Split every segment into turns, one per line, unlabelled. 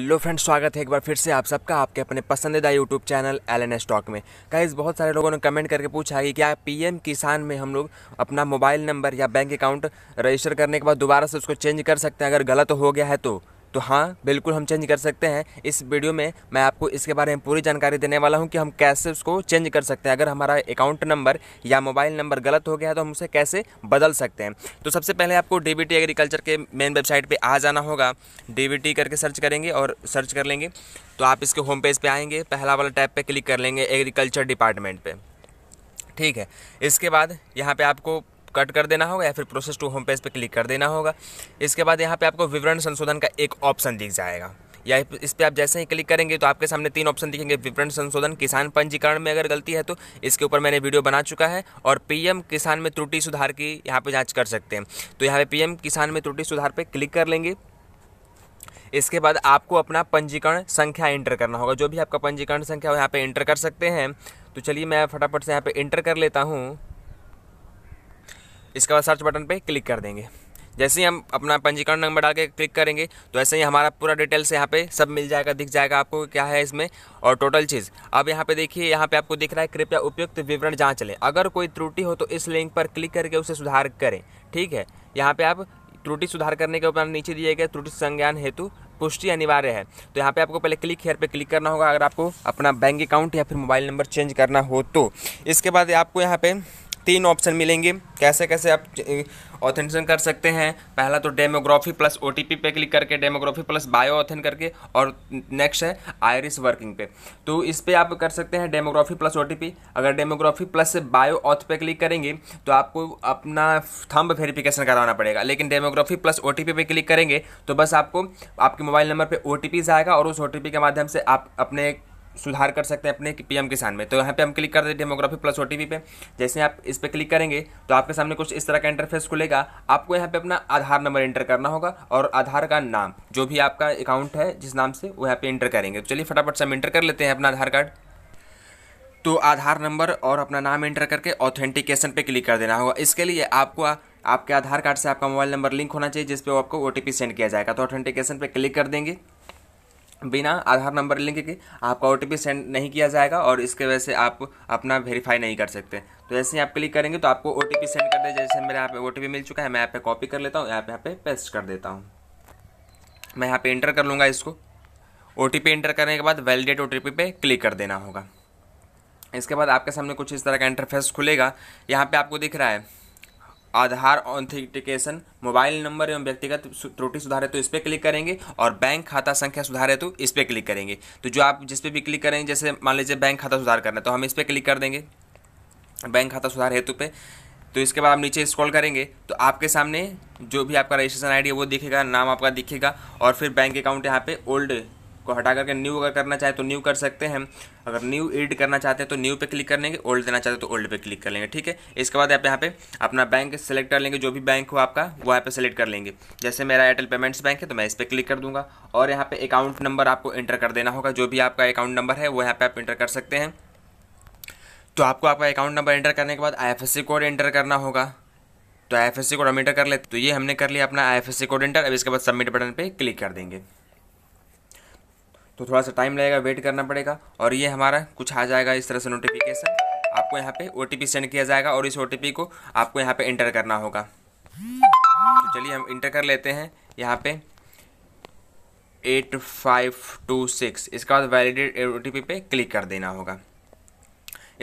hello friends स्वागत है एक बार फिर से आप सबका आपके अपने पसंदीदा YouTube channel L N stock में गाइस बहुत सारे लोगों ने कमेंट करके पूछा है कि क्या पीएम किसान में हम लोग अपना मोबाइल नंबर या बैंक अकाउंट रजिस्टर करने के बाद दोबारा से उसको चेंज कर सकते हैं अगर गलत हो गया है तो तो हाँ बिल्कुल हम चेंज कर सकते हैं इस वीडियो में मैं आपको इसके बारे में पूरी जानकारी देने वाला हूँ कि हम कैसे उसको चेंज कर सकते हैं अगर हमारा अकाउंट नंबर या मोबाइल नंबर गलत हो गया तो हम उसे कैसे बदल सकते हैं तो सबसे पहले आपको डी एग्रीकल्चर के मेन वेबसाइट पर आ जाना होगा डी करके सर्च करेंगे और सर्च कर लेंगे तो आप इसके होम पेज पर आएँगे पहला वाला टैब पर क्लिक कर लेंगे एग्रीकल्चर डिपार्टमेंट पर ठीक है इसके बाद यहाँ पे आपको कट कर देना होगा या फिर प्रोसेस टू होम पेज पर क्लिक कर देना होगा इसके बाद यहाँ पर आपको विवरण संशोधन का एक ऑप्शन दिख जाएगा या इस पर आप जैसे ही क्लिक करेंगे तो आपके सामने तीन ऑप्शन दिखेंगे विवरण संशोधन किसान पंजीकरण में अगर गलती है तो इसके ऊपर मैंने वीडियो बना चुका है और पीएम किसान में त्रुटि सुधार की यहाँ पर जाँच कर सकते हैं तो यहाँ पर पीएम किसान में त्रुटि सुधार पर क्लिक कर लेंगे इसके बाद आपको अपना पंजीकरण संख्या इंटर करना होगा जो भी आपका पंजीकरण संख्या हो यहाँ पर इंटर कर सकते हैं तो चलिए मैं फटाफट से यहाँ पर इंटर कर लेता हूँ इसके बाद सर्च बटन पर क्लिक कर देंगे जैसे ही हम अपना पंजीकरण नंबर डाल के क्लिक करेंगे तो ऐसे ही हमारा पूरा डिटेल्स यहाँ पे सब मिल जाएगा दिख जाएगा आपको क्या है इसमें और टोटल चीज़ अब यहाँ पे देखिए यहाँ पे आपको दिख रहा है कृपया उपयुक्त विवरण जांच लें अगर कोई त्रुटि हो तो इस लिंक पर क्लिक करके उसे सुधार करें ठीक है यहाँ पर आप त्रुटि सुधार करने के उपरांत नीचे दिए गए त्रुटि संज्ञान हेतु पुष्टि अनिवार्य है तो यहाँ पे आपको पहले क्लिक हेयर पे क्लिक करना होगा अगर आपको अपना बैंक अकाउंट या फिर मोबाइल नंबर चेंज करना हो तो इसके बाद आपको यहाँ पे तीन ऑप्शन मिलेंगे कैसे कैसे आप ऑथेंटिकेशन कर सकते हैं पहला तो डेमोग्राफी प्लस ओ पे क्लिक करके डेमोग्राफी प्लस बायो ऑथेंट करके और नेक्स्ट है आयरिस वर्किंग पे तो इस पर आप कर सकते हैं डेमोग्राफी प्लस ओ अगर डेमोग्राफी प्लस बायो ऑथ पे क्लिक करेंगे तो आपको अपना थंब वेरिफिकेशन कराना पड़ेगा लेकिन डेमोग्राफी प्लस ओ पे क्लिक करेंगे तो बस आपको आपके मोबाइल नंबर पर ओ जाएगा और उस ओ के माध्यम से आप अपने सुधार कर सकते हैं अपने पीएम किसान में तो यहाँ पे हम क्लिक कर देते हैं डेमोग्राफी प्लस ओ पे जैसे आप इस पर क्लिक करेंगे तो आपके सामने कुछ इस तरह का इंटरफेस खुलेगा आपको यहाँ पे अपना आधार नंबर एंटर करना होगा और आधार का नाम जो भी आपका अकाउंट है जिस नाम से वो यहाँ पे एंटर करेंगे तो चलिए फटाफट से हम इंटर कर लेते हैं अपना आधार कार्ड तो आधार नंबर और अपना नाम एंटर करके ऑथेंटिकेशन पे क्लिक कर देना होगा इसके लिए आपको आपके आधार कार्ड से आपका मोबाइल नंबर लिंक होना चाहिए जिस पे आपको ओ सेंड किया जाएगा तो ऑथेंटिकेशन पे क्लिक कर देंगे बिना आधार नंबर लिंक के आपका ओ सेंड नहीं किया जाएगा और इसके वजह से आप अपना वेरीफाई नहीं कर सकते तो ऐसे ही आप क्लिक करेंगे तो आपको ओ सेंड कर दे जैसे मेरे यहाँ पे ओ मिल चुका है मैं यहाँ पे कॉपी कर लेता हूँ यहाँ पे यहाँ पे पेस्ट कर देता हूँ मैं यहाँ पे इंटर कर लूँगा इसको ओ इंटर करने के बाद वैलिडेट ओ पे क्लिक कर देना होगा इसके बाद आपके सामने कुछ इस तरह का इंटरफेस खुलेगा यहाँ पर आपको दिख रहा है आधार ऑथेंटिकेशन मोबाइल नंबर एवं व्यक्तिगत त्रुटि सुधार है तो इस पर क्लिक करेंगे और बैंक खाता संख्या सुधार है तो इस पर क्लिक करेंगे तो जो आप जिस पर भी क्लिक करेंगे जैसे मान लीजिए बैंक खाता सुधार करना है तो हम इस पर क्लिक कर देंगे बैंक खाता सुधार हेतु पे तो इसके बाद आप नीचे स्क्रॉल करेंगे तो आपके सामने जो भी आपका रजिस्ट्रेशन आईडी है वो दिखेगा नाम आपका दिखेगा और फिर बैंक अकाउंट यहाँ पे ओल्ड को हटा करके न्यू अगर करना चाहे तो न्यू कर सकते हैं अगर न्यू एड करना चाहते हैं तो न्यू पे क्लिक कर लेंगे ओल्ड देना चाहते हैं तो ओल्ड पे क्लिक कर लेंगे ठीक है इसके बाद आप यहाँ पे अपना बैंक सेलेक्ट कर लेंगे जो भी बैंक हो आपका वो यहाँ पे सेलेक्ट कर लेंगे जैसे मेरा एयरटेल पेमेंट्स बैंक है तो मैं इस पर क्लिक कर दूंगा और यहाँ पे अकाउंट नंबर आपको एंटर कर देना होगा जो भी आपका अकाउंट नंबर है वो यहाँ पे आप इंटर कर सकते हैं तो आपको आपका अकाउंट नंबर एंटर करने के बाद आई कोड एंटर करना होगा तो आई कोड हम एंटर कर लेते तो ये हमने कर लिया अपना आई कोड एंटर अब इसके बाद सबमिट बटन पर क्लिक कर देंगे तो थोड़ा सा टाइम लगेगा वेट करना पड़ेगा और ये हमारा कुछ आ जाएगा इस तरह से नोटिफिकेशन आपको यहाँ पे ओ सेंड किया जाएगा और इस ओ को आपको यहाँ पे इंटर करना होगा तो चलिए हम इंटर कर लेते हैं यहाँ पे एट फाइव टू सिक्स इसके बाद वैलिडेट ओ पे क्लिक कर देना होगा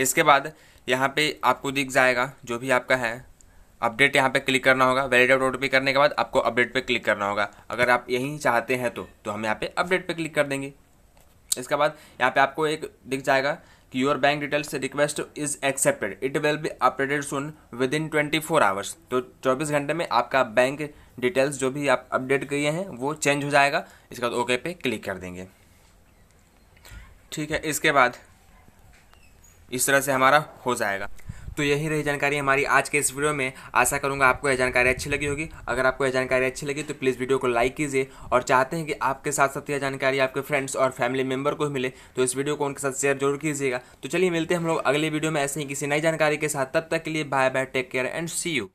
इसके बाद यहाँ पे आपको दिख जाएगा जो भी आपका है अपडेट यहाँ पे क्लिक करना होगा वैलिडेट ओ करने के बाद आपको अपडेट पे क्लिक करना होगा अगर आप यहीं चाहते हैं तो तो हम यहाँ पे अपडेट पे क्लिक कर देंगे इसके बाद यहाँ पे आपको एक दिख जाएगा कि your bank details request is accepted it will be updated soon within twenty four hours तो चौबीस घंटे में आपका बैंक डिटेल्स जो भी आप अपडेट किए हैं वो चेंज हो जाएगा इसके बाद ओके पे क्लिक कर देंगे ठीक है इसके बाद इस तरह से हमारा हो जाएगा तो यही रही जानकारी हमारी आज के इस वीडियो में आशा करूंगा आपको यह जानकारी अच्छी लगी होगी अगर आपको यह जानकारी अच्छी लगी तो प्लीज़ वीडियो को लाइक कीजिए और चाहते हैं कि आपके साथ साथ यह जानकारी आपके फ्रेंड्स और फैमिली मेम्बर को मिले तो इस वीडियो को उनके साथ शेयर जरूर कीजिएगा तो चलिए मिलते हैं हम लोग अगले वीडियो में ऐसे ही किसी नई जानकारी के साथ तब तक के लिए bye bye take care and see you